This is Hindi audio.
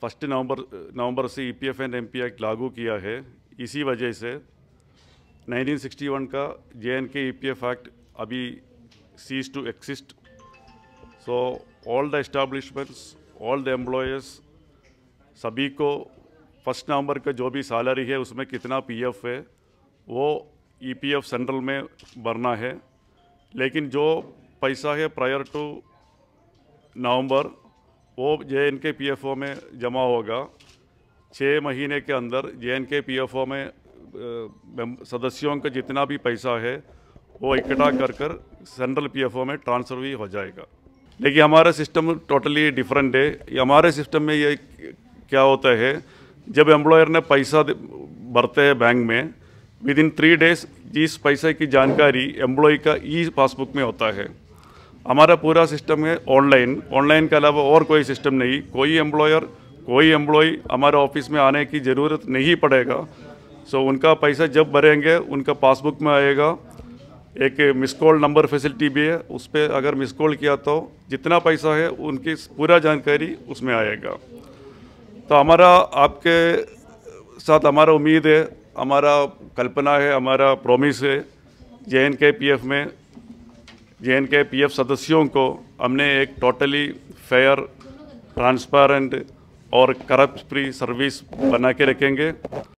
फर्स्ट नवंबर नवंबर से एफ एंड पी एक्ट लागू किया है इसी वजह से 1961 का J and K E act अभी ceases to exist so all the establishments all the employers सभी को फर्स्ट नवंबर का जो भी सैलरी है उसमें कितना पीएफ है वो ईपीएफ e सेंट्रल में भरना है लेकिन जो पैसा है प्रायर टू नवंबर वो J N K P F O में जमा होगा छः महीने के अंदर J N K P F O में सदस्यों का जितना भी पैसा है वो इकट्ठा कर कर सेंट्रल पी एफ ओ में ट्रांसफ़र भी हो जाएगा लेकिन हमारा सिस्टम टोटली डिफरेंट है हमारे सिस्टम में ये क्या होता है जब एम्प्लॉयर ने पैसा भरते हैं बैंक में विद इन थ्री डेज इस पैसे की जानकारी एम्प्लॉय का ई पासबुक में होता है हमारा पूरा सिस्टम है ऑनलाइन ऑनलाइन के अलावा और कोई सिस्टम नहीं कोई एम्प्लॉयर कोई एम्प्लॉय हमारे ऑफिस में आने की ज़रूरत नहीं पड़ेगा सो उनका पैसा जब भरेंगे उनका पासबुक में आएगा एक मिस कॉल नंबर फैसिलिटी भी है उस पर अगर मिस कॉल किया तो जितना पैसा है उनकी पूरा जानकारी उसमें आएगा तो हमारा आपके साथ हमारा उम्मीद है हमारा कल्पना है हमारा प्रोमिस है J N K P F में J N K P F सदस्यों को हमने एक टोटली फेयर ट्रांसपेरेंट और करप्ट फ्री सर्विस बना के रखेंगे